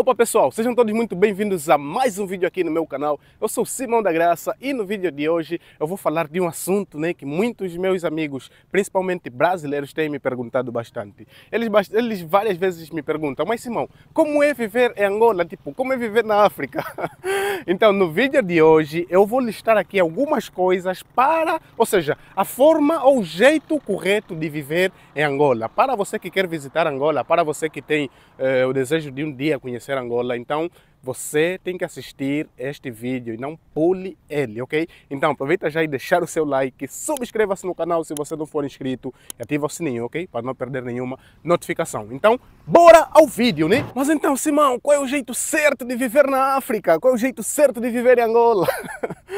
Opa pessoal, sejam todos muito bem-vindos a mais um vídeo aqui no meu canal. Eu sou Simão da Graça e no vídeo de hoje eu vou falar de um assunto né, que muitos meus amigos, principalmente brasileiros, têm me perguntado bastante. Eles, eles várias vezes me perguntam, mas Simão, como é viver em Angola? Tipo, como é viver na África? então, no vídeo de hoje eu vou listar aqui algumas coisas para, ou seja, a forma ou o jeito correto de viver em Angola. Para você que quer visitar Angola, para você que tem eh, o desejo de um dia conhecer conhecer Angola. Então, você tem que assistir este vídeo e não pule ele, ok? Então aproveita já e deixar o seu like, subscreva-se no canal se você não for inscrito e ativa o sininho, ok? Para não perder nenhuma notificação. Então, bora ao vídeo, né? Mas então, Simão, qual é o jeito certo de viver na África? Qual é o jeito certo de viver em Angola?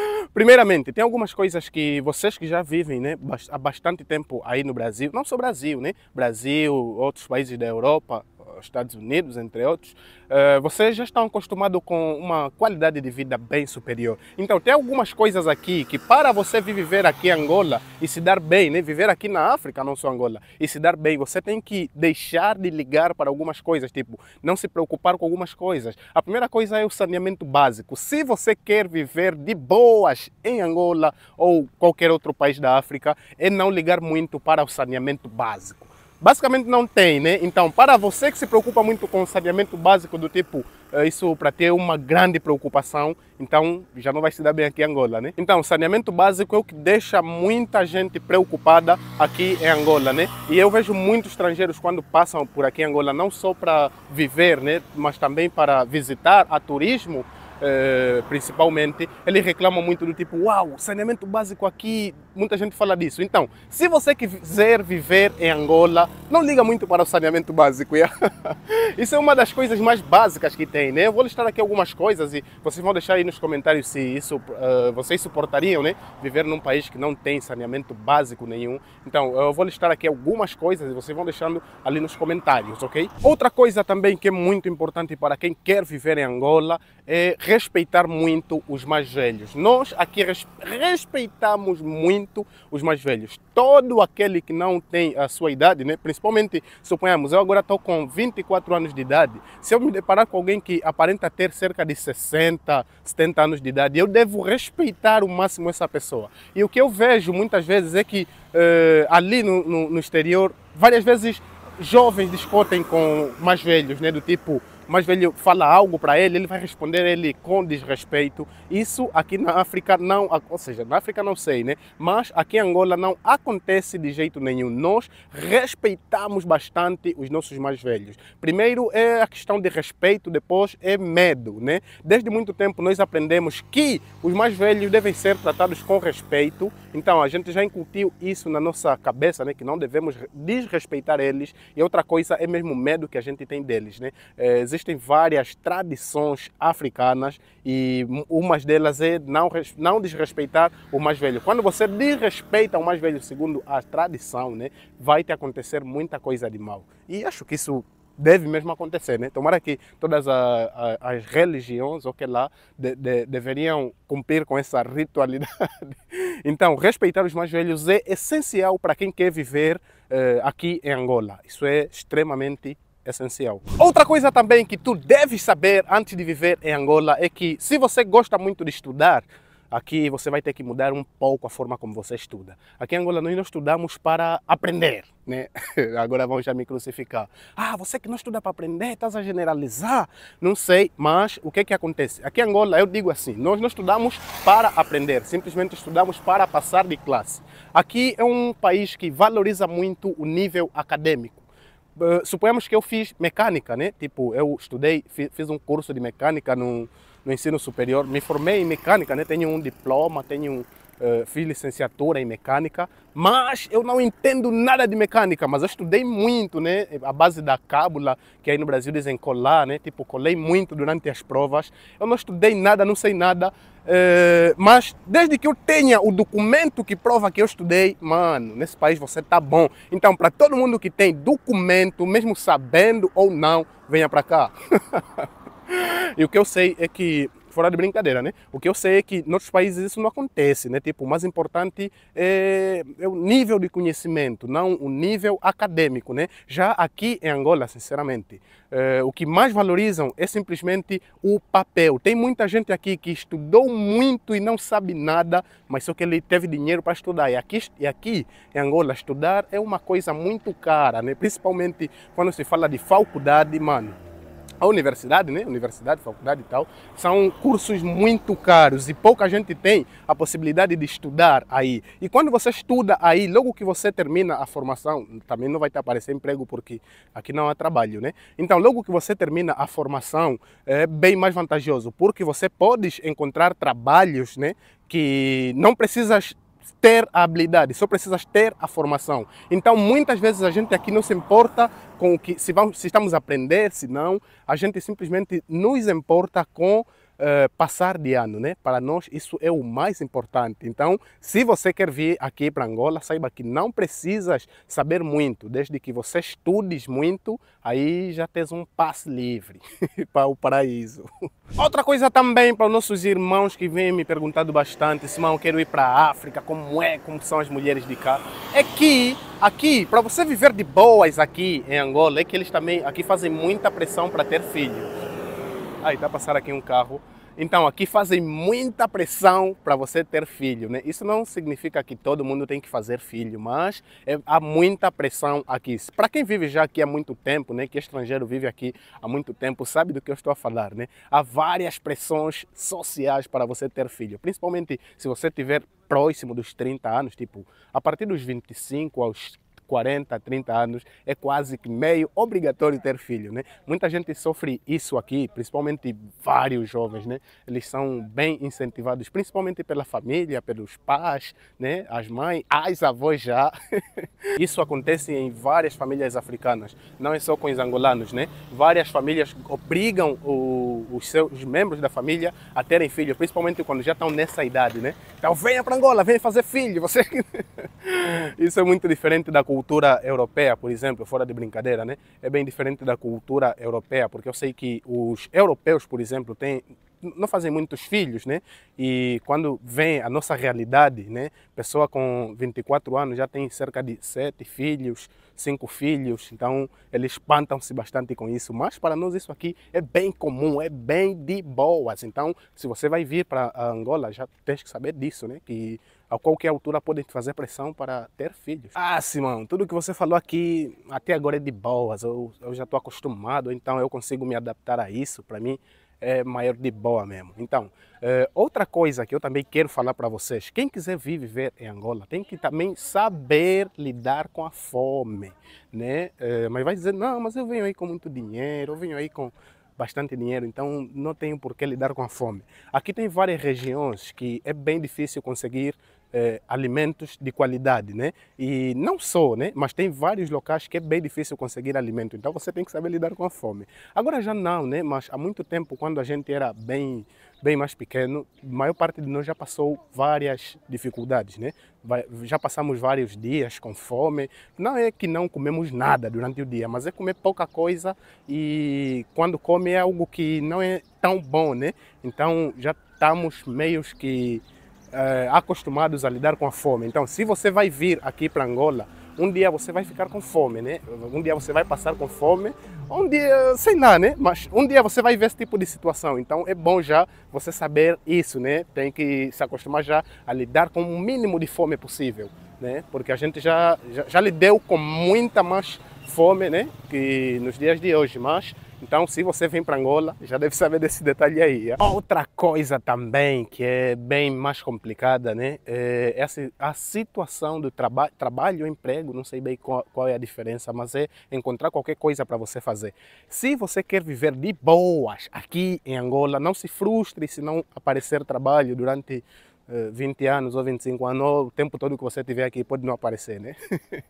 Primeiramente, tem algumas coisas que vocês que já vivem né, há bastante tempo aí no Brasil, não só Brasil, né? Brasil, outros países da Europa, Estados Unidos, entre outros, uh, vocês já estão acostumados com uma qualidade de vida bem superior. Então, tem algumas coisas aqui que, para você viver aqui em Angola e se dar bem, né? viver aqui na África, não só Angola, e se dar bem, você tem que deixar de ligar para algumas coisas, tipo, não se preocupar com algumas coisas. A primeira coisa é o saneamento básico. Se você quer viver de boas em Angola ou qualquer outro país da África, é não ligar muito para o saneamento básico basicamente não tem, né? Então, para você que se preocupa muito com saneamento básico do tipo, eh, isso para ter uma grande preocupação, então já não vai se dar bem aqui em Angola, né? Então, saneamento básico é o que deixa muita gente preocupada aqui em Angola, né? E eu vejo muitos estrangeiros quando passam por aqui em Angola, não só para viver, né? Mas também para visitar, a turismo, eh, principalmente, eles reclamam muito do tipo, uau, saneamento básico aqui, muita gente fala disso. Então, se você quiser viver em Angola, não liga muito para o saneamento básico. Yeah? Isso é uma das coisas mais básicas que tem, né? Eu vou listar aqui algumas coisas e vocês vão deixar aí nos comentários se isso uh, vocês suportariam, né? Viver num país que não tem saneamento básico nenhum. Então, eu vou listar aqui algumas coisas e vocês vão deixando ali nos comentários, ok? Outra coisa também que é muito importante para quem quer viver em Angola é respeitar muito os mais velhos. Nós aqui respeitamos muito os mais velhos. Todo aquele que não tem a sua idade, né? principalmente suponhamos, eu agora estou com 24 anos de idade. Se eu me deparar com alguém que aparenta ter cerca de 60, 70 anos de idade, eu devo respeitar o máximo essa pessoa. E o que eu vejo muitas vezes é que uh, ali no, no, no exterior, várias vezes jovens discutem com mais velhos, né? Do tipo, mais velho fala algo para ele, ele vai responder ele com desrespeito. Isso aqui na África não, ou seja, na África não sei, né? Mas aqui em Angola não acontece de jeito nenhum. Nós respeitamos bastante os nossos mais velhos. Primeiro é a questão de respeito, depois é medo, né? Desde muito tempo nós aprendemos que os mais velhos devem ser tratados com respeito. Então a gente já incutiu isso na nossa cabeça, né? Que não devemos desrespeitar eles. E outra coisa é mesmo o medo que a gente tem deles, né? É, existe existem várias tradições africanas e uma delas é não, não desrespeitar o mais velho. Quando você desrespeita o mais velho segundo a tradição, né, vai te acontecer muita coisa de mal. E acho que isso deve mesmo acontecer, né? Tomara que todas a, a, as religiões, ou que lá, de, de, deveriam cumprir com essa ritualidade. Então, respeitar os mais velhos é essencial para quem quer viver eh, aqui em Angola. Isso é extremamente essencial. Outra coisa também que tu deves saber antes de viver em Angola é que se você gosta muito de estudar, aqui você vai ter que mudar um pouco a forma como você estuda. Aqui em Angola nós não estudamos para aprender, né? Agora vão já me crucificar. Ah, você que não estuda para aprender, estás a generalizar. Não sei, mas o que é que acontece? Aqui em Angola eu digo assim, nós não estudamos para aprender, simplesmente estudamos para passar de classe. Aqui é um país que valoriza muito o nível acadêmico. Ah, suponhamos que eu fiz mecânica, né? Tipo, eu estudei, fiz, fiz um curso de mecânica no, no ensino superior, me formei em mecânica, né? Tenho um diploma, tenho eh, fiz licenciatura em mecânica, mas eu não entendo nada de mecânica, mas eu estudei muito, né? A base da cábula, que aí no Brasil dizem colar, né? Tipo, colei muito durante as provas. Eu não estudei nada, não sei nada, uh, mas desde que eu tenha o documento que prova que eu estudei, mano, nesse país você tá bom. Então, para todo mundo que tem documento, mesmo sabendo ou não, venha para cá. e o que eu sei é que fora de brincadeira, né? O que eu sei é que em outros países isso não acontece, né? Tipo, o mais importante é, é o nível de conhecimento, não o nível acadêmico, né? Já aqui em Angola, sinceramente, é, o que mais valorizam é simplesmente o papel. Tem muita gente aqui que estudou muito e não sabe nada, mas só que ele teve dinheiro para estudar. E aqui, e aqui em Angola, estudar é uma coisa muito cara, né? Principalmente quando se fala de faculdade, mano a universidade, né? Universidade, faculdade e tal, são cursos muito caros e pouca gente tem a possibilidade de estudar aí. E quando você estuda aí, logo que você termina a formação, também não vai te aparecer emprego porque aqui não há trabalho, né? Então, logo que você termina a formação, é bem mais vantajoso, porque você pode encontrar trabalhos, né? Que não precisas ter a habilidade, só precisas ter a formação. Então, muitas vezes a gente aqui não se importa com o que se, vamos, se estamos a aprender, se não, a gente simplesmente nos importa com uh, passar de ano, né? Para nós isso é o mais importante. Então, se você quer vir aqui para Angola, saiba que não precisas saber muito, desde que você estudes muito, aí já tens um passe livre para o paraíso. Outra coisa também para os nossos irmãos que vêm me perguntando bastante, Simão, quero ir para a África, como é, como são as mulheres de cá, é que aqui, para você viver de boas aqui em Angola, é que eles também aqui fazem muita pressão para ter filhos. Aí tá passar aqui um carro. Então, aqui fazem muita pressão para você ter filho, né? Isso não significa que todo mundo tem que fazer filho, mas é, há muita pressão aqui. Para quem vive já aqui há muito tempo, né? Que estrangeiro vive aqui há muito tempo, sabe do que eu estou a falar, né? Há várias pressões sociais para você ter filho, principalmente se você tiver próximo dos 30 anos, tipo, a partir dos 25 aos 40, 30 anos, é quase que meio obrigatório ter filho, né? Muita gente sofre isso aqui, principalmente vários jovens, né? Eles são bem incentivados, principalmente pela família, pelos pais, né? As mães, as avós já. isso acontece em várias famílias africanas, não é só com os angolanos, né? Várias famílias obrigam o, os seus membros da família a terem filho, principalmente quando já estão nessa idade, né? Então venha para Angola, venha fazer filho, você... isso é muito diferente da cultura cultura europeia, por exemplo, fora de brincadeira, né, é bem diferente da cultura europeia, porque eu sei que os europeus, por exemplo, têm não fazem muitos filhos, né? E quando vem a nossa realidade, né? Pessoa com 24 anos já tem cerca de 7 filhos, 5 filhos, então eles espantam-se bastante com isso. Mas para nós isso aqui é bem comum, é bem de boas. Então, se você vai vir para Angola, já tens que saber disso, né? Que a qualquer altura podem te fazer pressão para ter filhos. Ah, Simão, tudo que você falou aqui até agora é de boas, eu, eu já estou acostumado, então eu consigo me adaptar a isso, para mim é maior de boa mesmo. Então, é, outra coisa que eu também quero falar para vocês, quem quiser vir viver em Angola tem que também saber lidar com a fome, né? É, mas vai dizer, não, mas eu venho aí com muito dinheiro, eu venho aí com bastante dinheiro, então não tenho por que lidar com a fome. Aqui tem várias regiões que é bem difícil conseguir eh, alimentos de qualidade, né? E não só, né? Mas tem vários locais que é bem difícil conseguir alimento, então você tem que saber lidar com a fome. Agora já não, né? Mas há muito tempo, quando a gente era bem bem mais pequeno, a maior parte de nós já passou várias dificuldades, né? Já passamos vários dias com fome. Não é que não comemos nada durante o dia, mas é comer pouca coisa e quando come é algo que não é tão bom, né? Então já estamos meios que é, acostumados a lidar com a fome. Então, se você vai vir aqui para Angola um dia você vai ficar com fome, né? Um dia você vai passar com fome, um dia, sei lá, né? Mas um dia você vai ver esse tipo de situação. Então é bom já você saber isso, né? Tem que se acostumar já a lidar com o mínimo de fome possível, né? Porque a gente já, já, já lidou com muita mais fome, né? Que nos dias de hoje, mas então, se você vem para Angola, já deve saber desse detalhe aí. É? Outra coisa também que é bem mais complicada, né? É a situação do trabalho, trabalho, emprego, não sei bem qual, qual é a diferença, mas é encontrar qualquer coisa para você fazer. Se você quer viver de boas aqui em Angola, não se frustre se não aparecer trabalho durante 20 eh, anos ou 25 anos, ou o tempo todo que você tiver aqui pode não aparecer, né?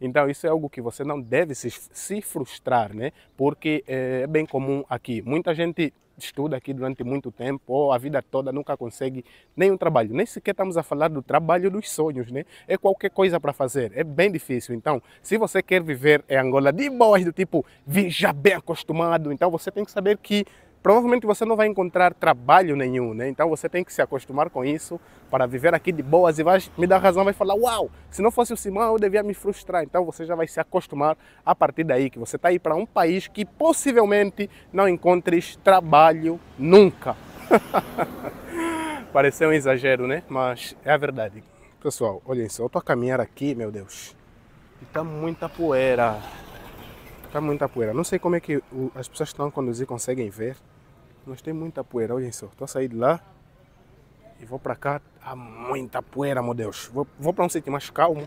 Então isso é algo que você não deve se, se frustrar, né? Porque eh, é bem comum aqui. Muita gente estuda aqui durante muito tempo ou a vida toda nunca consegue nenhum trabalho. Nem sequer estamos a falar do trabalho dos sonhos, né? É qualquer coisa para fazer, é bem difícil. Então, se você quer viver em Angola de boas, do tipo, já bem acostumado, então você tem que saber que provavelmente você não vai encontrar trabalho nenhum, né? Então você tem que se acostumar com isso para viver aqui de boas e vai me dar razão, vai falar, uau, se não fosse o Simão eu devia me frustrar. Então você já vai se acostumar a partir daí que você está aí para um país que possivelmente não encontres trabalho nunca. Pareceu um exagero, né? Mas é a verdade. Pessoal, olhem só, eu tô a caminhar aqui, meu Deus, e tá muita poeira. Está muita poeira. Não sei como é que as pessoas que estão a conduzir conseguem ver, mas tem muita poeira, olhem só. Estou a sair de lá e vou para cá. Há tá muita poeira, meu Deus. Vou, vou para um sítio mais calmo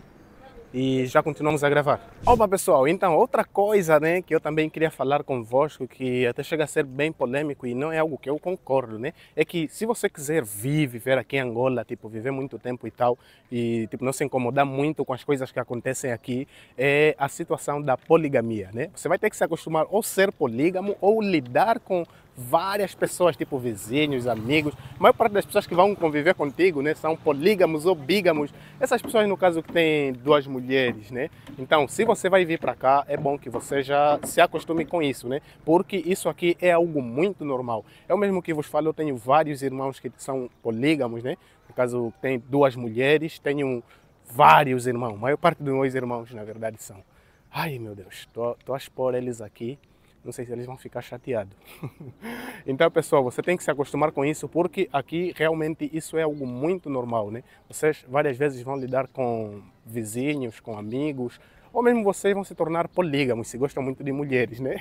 e já continuamos a gravar. Opa pessoal, então outra coisa né, que eu também queria falar convosco, que até chega a ser bem polêmico e não é algo que eu concordo, né? É que se você quiser vir, viver aqui em Angola, tipo, viver muito tempo e tal, e tipo, não se incomodar muito com as coisas que acontecem aqui, é a situação da poligamia, né? Você vai ter que se acostumar ou ser polígamo ou lidar com várias pessoas, tipo vizinhos, amigos. A maior parte das pessoas que vão conviver contigo, né, são polígamos ou bígamos. Essas pessoas, no caso, que têm duas mulheres, né? Então, se você vai vir para cá, é bom que você já se acostume com isso, né? Porque isso aqui é algo muito normal. É o mesmo que vos falo, eu tenho vários irmãos que são polígamos, né? No caso, tem duas mulheres, tenho vários irmãos, a maior parte dos meus irmãos, na verdade, são. Ai, meu Deus, tô, tô a expor eles aqui não sei se eles vão ficar chateados. então, pessoal, você tem que se acostumar com isso, porque aqui realmente isso é algo muito normal, né? Vocês várias vezes vão lidar com vizinhos, com amigos, ou mesmo vocês vão se tornar polígamos, se gostam muito de mulheres, né?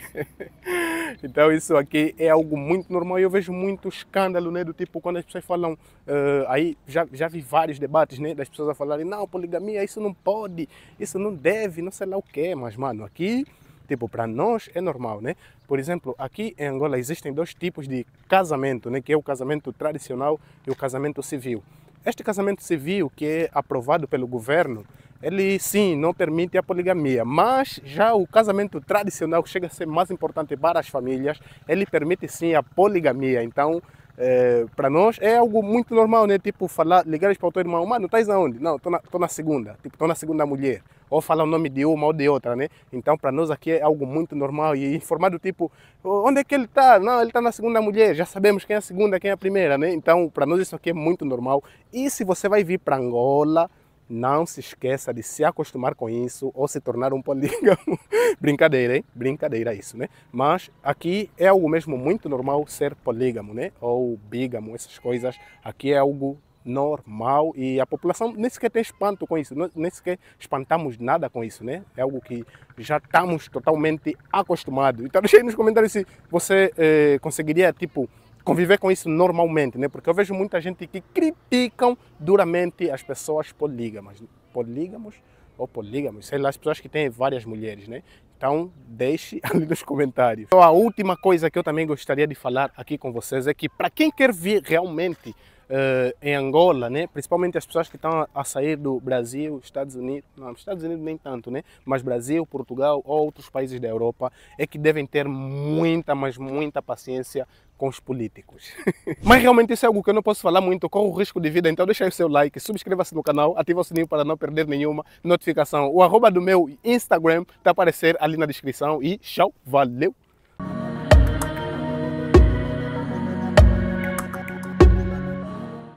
então, isso aqui é algo muito normal e eu vejo muito escândalo, né? Do tipo, quando as pessoas falam, uh, aí já, já vi vários debates, né? Das pessoas a falarem, não, poligamia, isso não pode, isso não deve, não sei lá o quê, mas, mano, aqui Tipo, para nós é normal, né? Por exemplo, aqui em Angola existem dois tipos de casamento, né? Que é o casamento tradicional e o casamento civil. Este casamento civil, que é aprovado pelo governo, ele sim não permite a poligamia, mas já o casamento tradicional, que chega a ser mais importante para as famílias, ele permite sim a poligamia. Então, é, para nós é algo muito normal, né? Tipo, falar, ligar para o teu irmão, mano, estás aonde? Não, estou na, na segunda, tipo, estou na segunda mulher. Ou falar o nome de uma ou de outra, né? Então, para nós aqui é algo muito normal e informar do tipo, onde é que ele está? Não, ele está na segunda mulher, já sabemos quem é a segunda, quem é a primeira, né? Então, para nós isso aqui é muito normal. E se você vai vir para Angola, não se esqueça de se acostumar com isso ou se tornar um polígamo. Brincadeira, hein? Brincadeira isso, né? Mas aqui é algo mesmo muito normal ser polígamo, né? Ou bígamo, essas coisas. Aqui é algo normal e a população nem sequer tem espanto com isso, nem sequer espantamos nada com isso, né? É algo que já estamos totalmente acostumados. Então deixa aí nos comentários se você eh, conseguiria, tipo, conviver com isso normalmente, né? Porque eu vejo muita gente que criticam duramente as pessoas polígamas, polígamos ou polígamos, sei lá, as pessoas que têm várias mulheres, né? Então, deixe ali nos comentários. Então, a última coisa que eu também gostaria de falar aqui com vocês é que para quem quer vir realmente uh, em Angola, né? principalmente as pessoas que estão a sair do Brasil, Estados Unidos, não, Estados Unidos nem tanto, né? mas Brasil, Portugal ou outros países da Europa, é que devem ter muita, mas muita paciência com os políticos. mas realmente isso é algo que eu não posso falar muito, corre o risco de vida, então deixa aí o seu like, subscreva-se no canal, ativa o sininho para não perder nenhuma notificação. O arroba do meu Instagram está a aparecer ali na descrição e tchau, valeu!